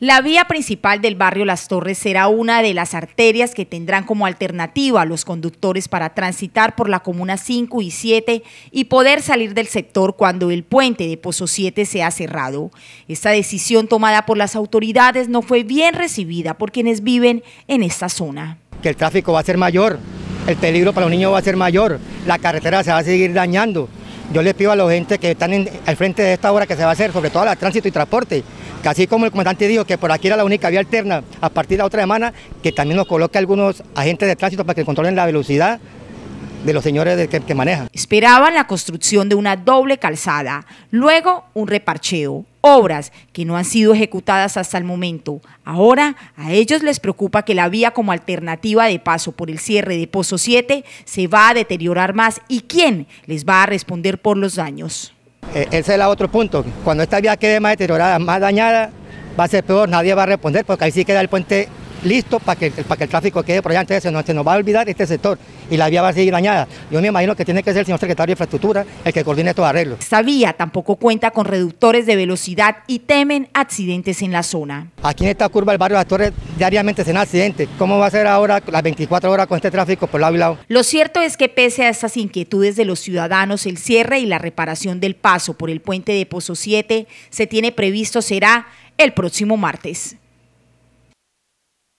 La vía principal del barrio Las Torres será una de las arterias que tendrán como alternativa a los conductores para transitar por la comuna 5 y 7 y poder salir del sector cuando el puente de Pozo 7 sea cerrado. Esta decisión tomada por las autoridades no fue bien recibida por quienes viven en esta zona. Que el tráfico va a ser mayor, el peligro para los niños va a ser mayor, la carretera se va a seguir dañando yo les pido a los gente que están al frente de esta obra que se va a hacer, sobre todo a la tránsito y transporte, que así como el comandante dijo que por aquí era la única vía alterna, a partir de la otra semana, que también nos coloque algunos agentes de tránsito para que controlen la velocidad de los señores que, que, manejan. Esperaban la construcción de una doble calzada, luego un reparcheo, obras que no han sido ejecutadas hasta el momento. Ahora a ellos les preocupa que la vía como alternativa de paso por el cierre de Pozo 7 se va a deteriorar más y quién les va a responder por los daños. Eh, ese es el otro punto. Cuando esta vía quede más deteriorada, más dañada, va a ser peor, nadie va a responder porque ahí sí queda el puente listo para que, para que el tráfico quede por allá. Entonces se nos, va a olvidar este sector y la vía va a seguir dañada. Yo me imagino que tiene que ser el señor secretario de Infraestructura el que coordine estos arreglo. Esta vía tampoco cuenta con reductores de velocidad y temen accidentes en la zona. Aquí en esta curva el barrio de Actores diariamente se dan accidentes. ¿Cómo va a ser ahora las 24 horas con este tráfico por lado y lado? Lo cierto es que pese a estas inquietudes de los ciudadanos, el cierre y la reparación del paso por el puente de Pozo 7 se tiene previsto será el próximo martes.